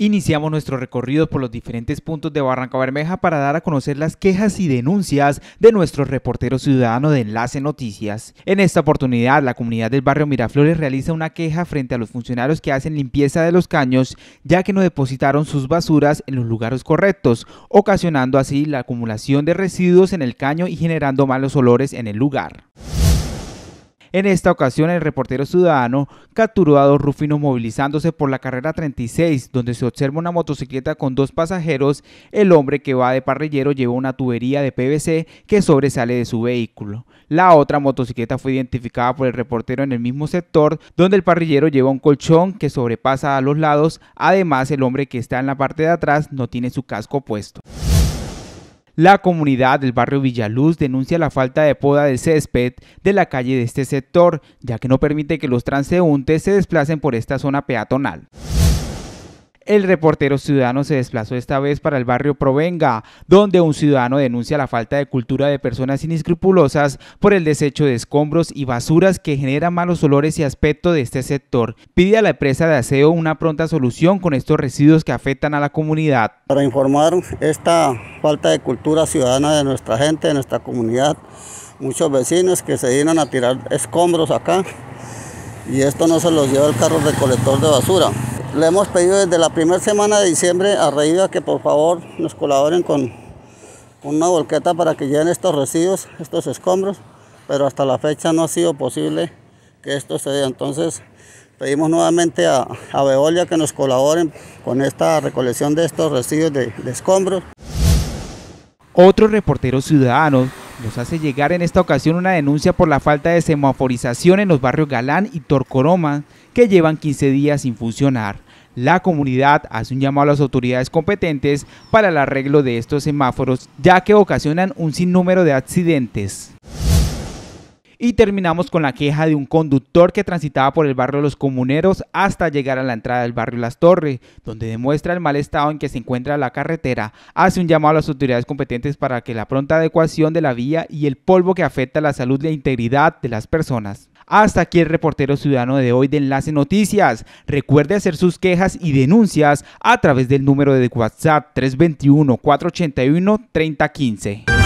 Iniciamos nuestro recorrido por los diferentes puntos de Barranca Bermeja para dar a conocer las quejas y denuncias de nuestro reportero ciudadano de Enlace Noticias. En esta oportunidad, la comunidad del barrio Miraflores realiza una queja frente a los funcionarios que hacen limpieza de los caños, ya que no depositaron sus basuras en los lugares correctos, ocasionando así la acumulación de residuos en el caño y generando malos olores en el lugar. En esta ocasión, el reportero ciudadano capturó a dos rufinos movilizándose por la carrera 36, donde se observa una motocicleta con dos pasajeros. El hombre que va de parrillero lleva una tubería de PVC que sobresale de su vehículo. La otra motocicleta fue identificada por el reportero en el mismo sector, donde el parrillero lleva un colchón que sobrepasa a los lados. Además, el hombre que está en la parte de atrás no tiene su casco puesto. La comunidad del barrio Villaluz denuncia la falta de poda de césped de la calle de este sector, ya que no permite que los transeúntes se desplacen por esta zona peatonal. El reportero ciudadano se desplazó esta vez para el barrio Provenga, donde un ciudadano denuncia la falta de cultura de personas inescrupulosas por el desecho de escombros y basuras que genera malos olores y aspecto de este sector. Pide a la empresa de aseo una pronta solución con estos residuos que afectan a la comunidad. Para informar esta falta de cultura ciudadana de nuestra gente, de nuestra comunidad, muchos vecinos que se vienen a tirar escombros acá y esto no se los lleva el carro recolector de basura. Le hemos pedido desde la primera semana de diciembre a Reiva que por favor nos colaboren con una volqueta para que lleven estos residuos, estos escombros, pero hasta la fecha no ha sido posible que esto se dé. Entonces pedimos nuevamente a, Veolia que nos colaboren con esta recolección de estos residuos de, escombros. Otro reportero ciudadano nos hace llegar en esta ocasión una denuncia por la falta de semaforización en los barrios Galán y Torcoroma, que llevan 15 días sin funcionar. La comunidad hace un llamado a las autoridades competentes para el arreglo de estos semáforos, ya que ocasionan un sinnúmero de accidentes. Y terminamos con la queja de un conductor que transitaba por el barrio Los Comuneros hasta llegar a la entrada del barrio Las Torres, donde demuestra el mal estado en que se encuentra la carretera. Hace un llamado a las autoridades competentes para que la pronta adecuación de la vía y el polvo que afecta la salud y la integridad de las personas. Hasta aquí el reportero ciudadano de hoy de Enlace Noticias. Recuerde hacer sus quejas y denuncias a través del número de WhatsApp 321-481-3015.